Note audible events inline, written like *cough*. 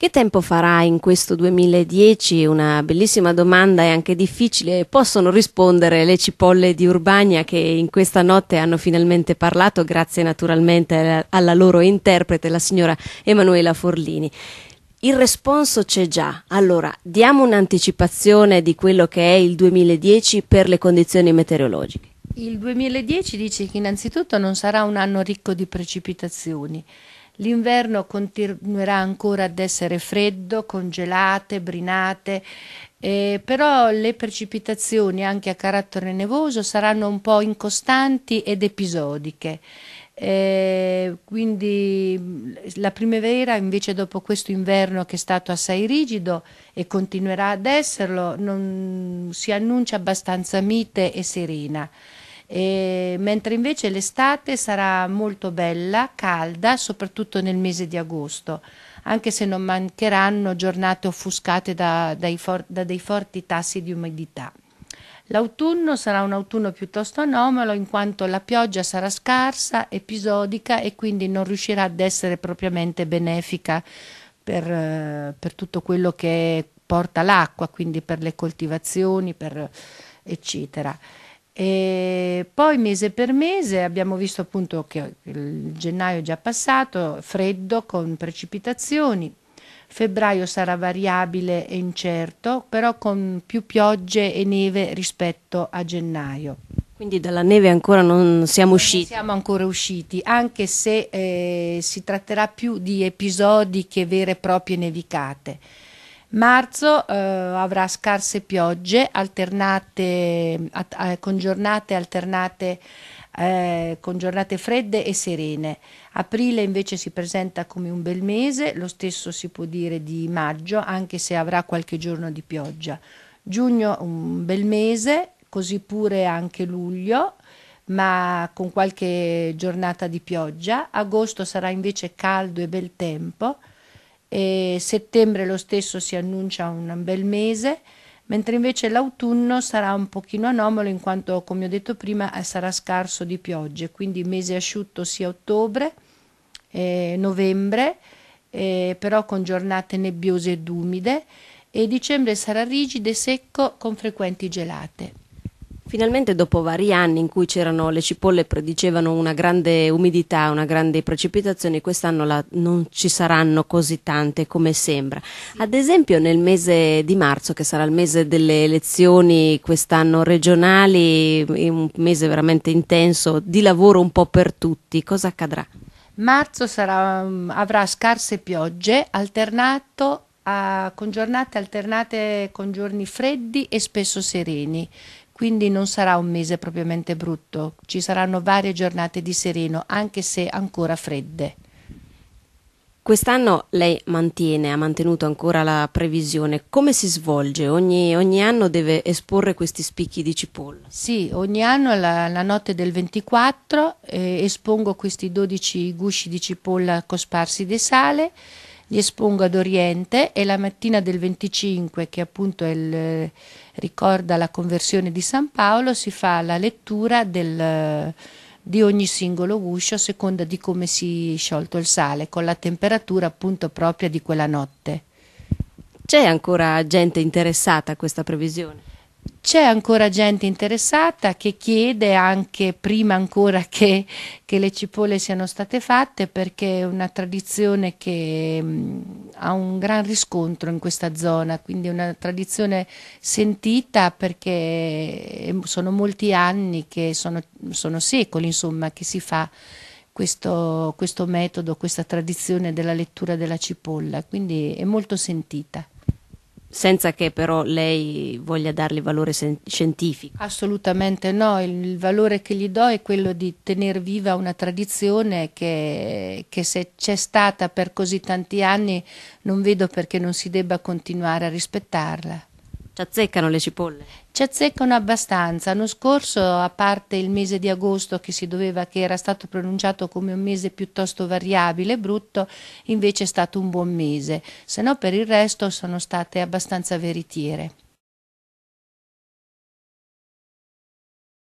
Che tempo farà in questo 2010? Una bellissima domanda e anche difficile. Possono rispondere le cipolle di Urbania che in questa notte hanno finalmente parlato, grazie naturalmente alla loro interprete, la signora Emanuela Forlini. Il responso c'è già. Allora, diamo un'anticipazione di quello che è il 2010 per le condizioni meteorologiche. Il 2010 dice che innanzitutto non sarà un anno ricco di precipitazioni. L'inverno continuerà ancora ad essere freddo, congelate, brinate, eh, però le precipitazioni anche a carattere nevoso saranno un po' incostanti ed episodiche. Eh, quindi la primavera invece dopo questo inverno che è stato assai rigido e continuerà ad esserlo non, si annuncia abbastanza mite e serena. E, mentre invece l'estate sarà molto bella, calda, soprattutto nel mese di agosto, anche se non mancheranno giornate offuscate da, for- da dei forti tassi di umidità. L'autunno sarà un autunno piuttosto anomalo in quanto la pioggia sarà scarsa, episodica e quindi non riuscirà ad essere propriamente benefica per, eh, per tutto quello che porta l'acqua, quindi per le coltivazioni, per, eccetera. E poi mese per mese abbiamo visto appunto che il gennaio è già passato, freddo con precipitazioni, febbraio sarà variabile e incerto, però con più piogge e neve rispetto a gennaio. Quindi dalla neve ancora non siamo usciti. Non siamo ancora usciti, anche se eh, si tratterà più di episodi che vere e proprie nevicate. Marzo eh, avrà scarse piogge alternate, at, eh, con giornate alternate eh, con giornate fredde e serene. Aprile invece si presenta come un bel mese, lo stesso si può dire di maggio, anche se avrà qualche giorno di pioggia. Giugno un bel mese, così pure anche luglio, ma con qualche giornata di pioggia. Agosto sarà invece caldo e bel tempo e settembre lo stesso si annuncia un bel mese, mentre invece l'autunno sarà un pochino anomalo in quanto, come ho detto prima, eh, sarà scarso di piogge, quindi mese asciutto sia ottobre, eh, novembre, eh, però con giornate nebbiose ed umide, e dicembre sarà rigido e secco con frequenti gelate. Finalmente dopo vari anni in cui le cipolle predicevano una grande umidità, una grande precipitazione, quest'anno la, non ci saranno così tante come sembra. Ad esempio nel mese di marzo, che sarà il mese delle elezioni quest'anno regionali, un mese veramente intenso, di lavoro un po' per tutti, cosa accadrà? Marzo sarà, mm, avrà scarse piogge alternato a, con giornate alternate con giorni freddi e spesso sereni quindi non sarà un mese propriamente brutto, ci saranno varie giornate di sereno, anche se ancora fredde. Quest'anno lei mantiene, ha mantenuto ancora la previsione. Come si svolge? Ogni, ogni anno deve esporre questi spicchi di cipolla? Sì, ogni anno la, la notte del 24 eh, espongo questi 12 gusci di cipolla cosparsi di sale li espongo ad Oriente e la mattina del 25, che appunto il, ricorda la conversione di San Paolo, si fa la lettura del, di ogni singolo guscio a seconda di come si è sciolto il sale, con la temperatura appunto propria di quella notte. C'è ancora gente interessata a questa previsione? c'è ancora gente interessata che chiede anche prima ancora *laughs* che, che, le cipolle siano state fatte perché è una tradizione che mh, mm, ha un gran riscontro in questa zona, quindi è una tradizione sentita perché eh, sono molti anni, che sono, sono secoli insomma, che si fa questo, questo metodo, questa tradizione della lettura della cipolla, quindi è molto sentita senza che però lei voglia dargli valore scientifico. Assolutamente no, il valore che gli do è quello di tenere viva una tradizione che, che se c'è stata per così tanti anni non vedo perché non si debba continuare a rispettarla. Ci azzeccano le cipolle? Ci azzeccano abbastanza. L'anno scorso, a parte il mese di agosto che si doveva che era stato pronunciato come un mese piuttosto variabile e brutto, invece è stato un buon mese. Se no per il resto sono state abbastanza veritiere.